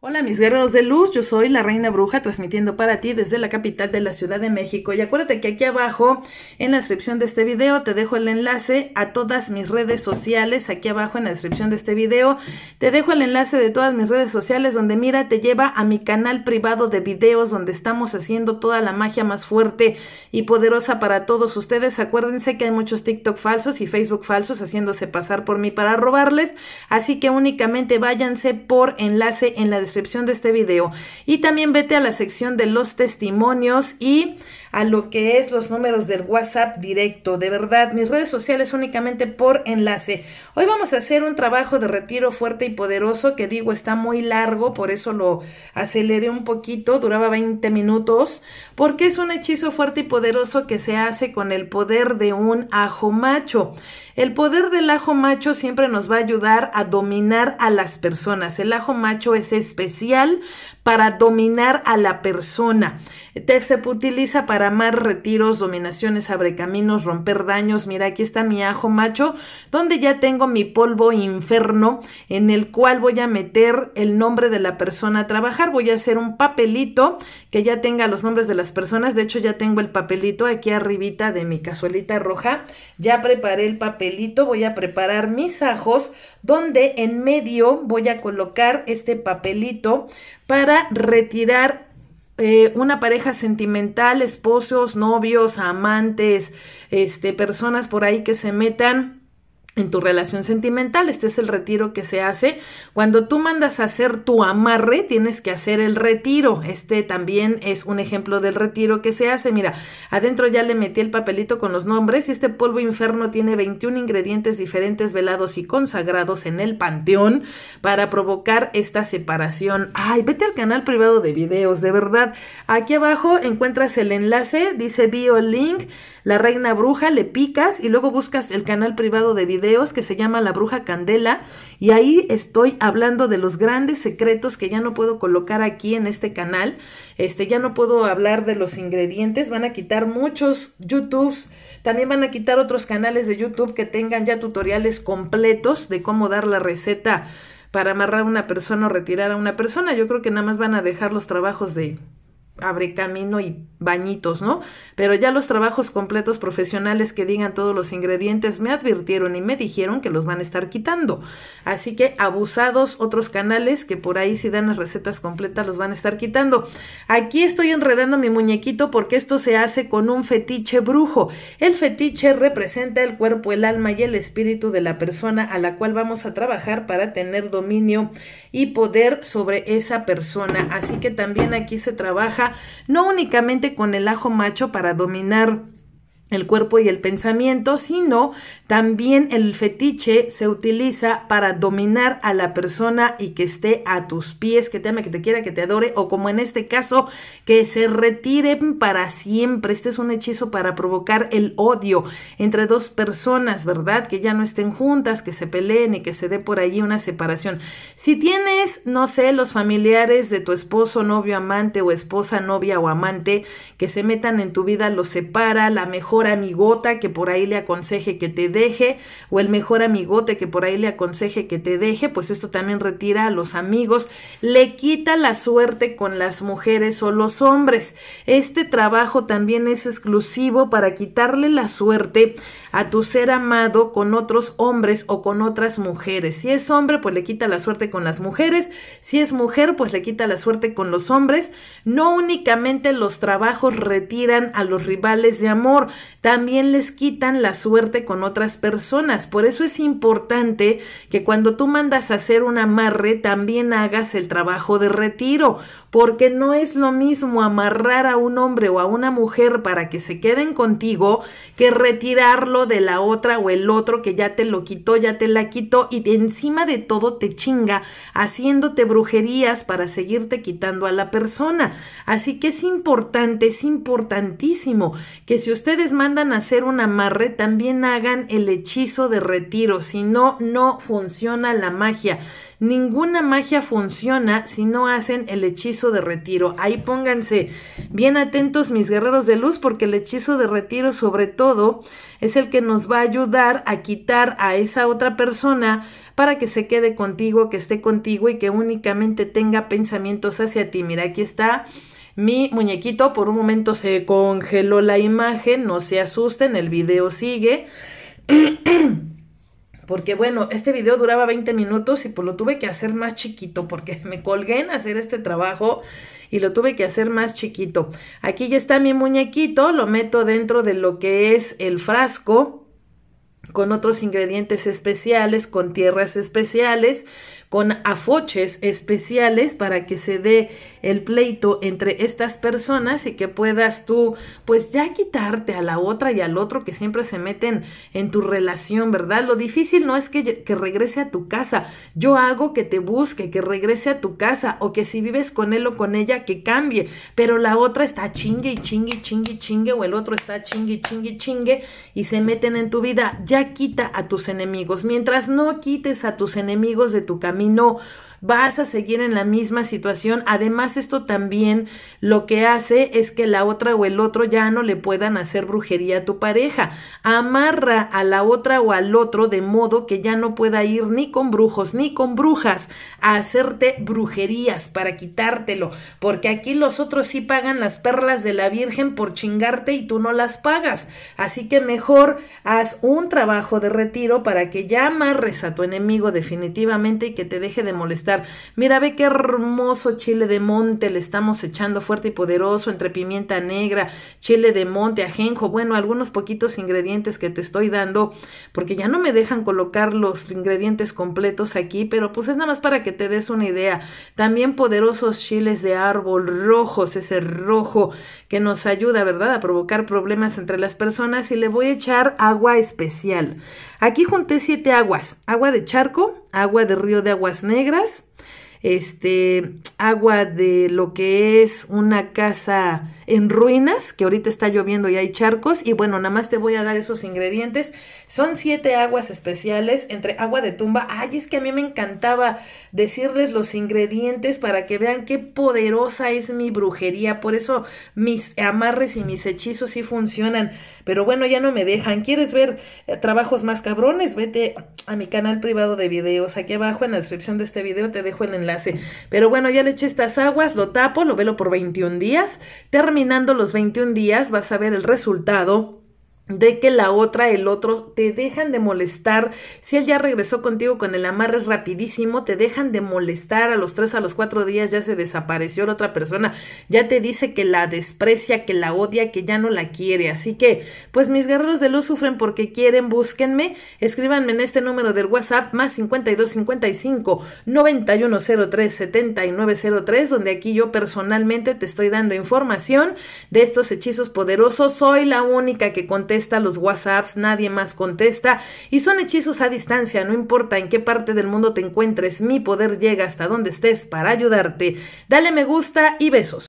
Hola mis guerreros de luz, yo soy la Reina Bruja transmitiendo para ti desde la capital de la Ciudad de México y acuérdate que aquí abajo en la descripción de este video te dejo el enlace a todas mis redes sociales, aquí abajo en la descripción de este video te dejo el enlace de todas mis redes sociales donde mira te lleva a mi canal privado de videos donde estamos haciendo toda la magia más fuerte y poderosa para todos ustedes, acuérdense que hay muchos TikTok falsos y Facebook falsos haciéndose pasar por mí para robarles, así que únicamente váyanse por enlace en la descripción descripción de este video. Y también vete a la sección de los testimonios y a lo que es los números del WhatsApp directo. De verdad, mis redes sociales únicamente por enlace. Hoy vamos a hacer un trabajo de retiro fuerte y poderoso que digo está muy largo, por eso lo aceleré un poquito, duraba 20 minutos, porque es un hechizo fuerte y poderoso que se hace con el poder de un ajo macho. El poder del ajo macho siempre nos va a ayudar a dominar a las personas. El ajo macho es especial para dominar a la persona. Se utiliza para amar retiros, dominaciones, abre caminos, romper daños. Mira, aquí está mi ajo macho, donde ya tengo mi polvo inferno en el cual voy a meter el nombre de la persona a trabajar. Voy a hacer un papelito que ya tenga los nombres de las personas. De hecho, ya tengo el papelito aquí arribita de mi cazuelita roja. Ya preparé el papelito. Voy a preparar mis ajos donde en medio voy a colocar este papelito para retirar eh, una pareja sentimental, esposos, novios, amantes, este, personas por ahí que se metan en tu relación sentimental. Este es el retiro que se hace. Cuando tú mandas a hacer tu amarre, tienes que hacer el retiro. Este también es un ejemplo del retiro que se hace. Mira, adentro ya le metí el papelito con los nombres y este polvo inferno tiene 21 ingredientes diferentes velados y consagrados en el panteón para provocar esta separación. Ay, vete al canal privado de videos, de verdad. Aquí abajo encuentras el enlace, dice link la reina bruja, le picas y luego buscas el canal privado de videos que se llama La Bruja Candela y ahí estoy hablando de los grandes secretos que ya no puedo colocar aquí en este canal. Este, ya no puedo hablar de los ingredientes, van a quitar muchos YouTubes, también van a quitar otros canales de YouTube que tengan ya tutoriales completos de cómo dar la receta para amarrar a una persona o retirar a una persona. Yo creo que nada más van a dejar los trabajos de abre camino y bañitos, ¿no? Pero ya los trabajos completos profesionales que digan todos los ingredientes me advirtieron y me dijeron que los van a estar quitando. Así que abusados otros canales que por ahí si dan las recetas completas los van a estar quitando. Aquí estoy enredando mi muñequito porque esto se hace con un fetiche brujo. El fetiche representa el cuerpo, el alma y el espíritu de la persona a la cual vamos a trabajar para tener dominio y poder sobre esa persona. Así que también aquí se trabaja no únicamente con el ajo macho para dominar el cuerpo y el pensamiento, sino también el fetiche se utiliza para dominar a la persona y que esté a tus pies, que te ame, que te quiera, que te adore, o como en este caso, que se retiren para siempre. Este es un hechizo para provocar el odio entre dos personas, ¿verdad? Que ya no estén juntas, que se peleen y que se dé por allí una separación. Si tienes, no sé, los familiares de tu esposo, novio, amante o esposa, novia o amante, que se metan en tu vida, los separa, la mejor amigota que por ahí le aconseje que te deje o el mejor amigote que por ahí le aconseje que te deje, pues esto también retira a los amigos, le quita la suerte con las mujeres o los hombres. Este trabajo también es exclusivo para quitarle la suerte a tu ser amado con otros hombres o con otras mujeres. Si es hombre, pues le quita la suerte con las mujeres, si es mujer, pues le quita la suerte con los hombres. No únicamente los trabajos retiran a los rivales de amor, también les quitan la suerte con otras personas. Por eso es importante que cuando tú mandas a hacer un amarre, también hagas el trabajo de retiro, porque no es lo mismo amarrar a un hombre o a una mujer para que se queden contigo que retirarlo de la otra o el otro que ya te lo quitó, ya te la quitó y encima de todo te chinga haciéndote brujerías para seguirte quitando a la persona. Así que es importante, es importantísimo que si ustedes mandan a hacer un amarre, también hagan el hechizo de retiro, si no, no funciona la magia. Ninguna magia funciona si no hacen el hechizo de retiro. Ahí pónganse bien atentos mis guerreros de luz porque el hechizo de retiro sobre todo es el que nos va a ayudar a quitar a esa otra persona para que se quede contigo, que esté contigo y que únicamente tenga pensamientos hacia ti. Mira, aquí está mi muñequito por un momento se congeló la imagen, no se asusten, el video sigue. porque bueno, este video duraba 20 minutos y pues lo tuve que hacer más chiquito porque me colgué en hacer este trabajo y lo tuve que hacer más chiquito. Aquí ya está mi muñequito, lo meto dentro de lo que es el frasco con otros ingredientes especiales, con tierras especiales, con afoches especiales para que se dé el pleito entre estas personas y que puedas tú, pues ya quitarte a la otra y al otro que siempre se meten en tu relación, ¿verdad? Lo difícil no es que, regrese a tu casa, yo hago que te busque, que regrese a tu casa o que si vives con él o con ella, que cambie, pero la otra está chingue y chingue y chingue y chingue o el otro está chingue y chingue y chingue y se meten en tu vida, ya quita a tus enemigos. Mientras no quites a tus enemigos de tu camino, vas a seguir en la misma situación. Además, esto también lo que hace es que la otra o el otro ya no le puedan hacer brujería a tu pareja. Amarra a la otra o al otro de modo que ya no pueda ir ni con brujos ni con brujas a hacerte brujerías para quitártelo, porque aquí los otros sí pagan las perlas de la Virgen por chingarte y tú no las pagas. Así que mejor haz un trabajo de retiro para que ya amarres a tu enemigo definitivamente y que te deje de molestar Mira, ve qué hermoso chile de monte le estamos echando fuerte y poderoso entre pimienta negra, chile de monte, ajenjo, bueno, algunos poquitos ingredientes que te estoy dando, porque ya no me dejan colocar los ingredientes completos aquí, pero pues es nada más para que te des una idea. También poderosos chiles de árbol rojos, ese rojo que nos ayuda, ¿verdad?, a provocar problemas entre las personas y le voy a echar agua especial. Aquí junté siete aguas, agua de charco, agua de río de aguas negras este, agua de lo que es una casa en ruinas, que ahorita está lloviendo y hay charcos, y bueno, nada más te voy a dar esos ingredientes. Son siete aguas especiales, entre agua de tumba, ay, es que a mí me encantaba decirles los ingredientes para que vean qué poderosa es mi brujería, por eso mis amarres y mis hechizos sí funcionan, pero bueno, ya no me dejan. ¿Quieres ver eh, trabajos más cabrones? Vete a mi canal privado de videos, aquí abajo en la descripción de este video te dejo el enlace pero bueno, ya le eché estas aguas, lo tapo, lo velo por 21 días. Terminando los 21 días vas a ver el resultado de que la otra, el otro, te dejan de molestar. Si él ya regresó contigo con el amarre rapidísimo, te dejan de molestar. A los tres, a los cuatro días ya se desapareció la otra persona. Ya te dice que la desprecia, que la odia, que ya no la quiere. Así que, pues mis guerreros de luz sufren porque quieren. Búsquenme. Escríbanme en este número del WhatsApp, más 5255 9103 7903, donde aquí yo personalmente te estoy dando información de estos hechizos poderosos. Soy la única que conté los WhatsApps nadie más contesta y son hechizos a distancia, no importa en qué parte del mundo te encuentres, mi poder llega hasta donde estés para ayudarte. Dale me gusta y besos.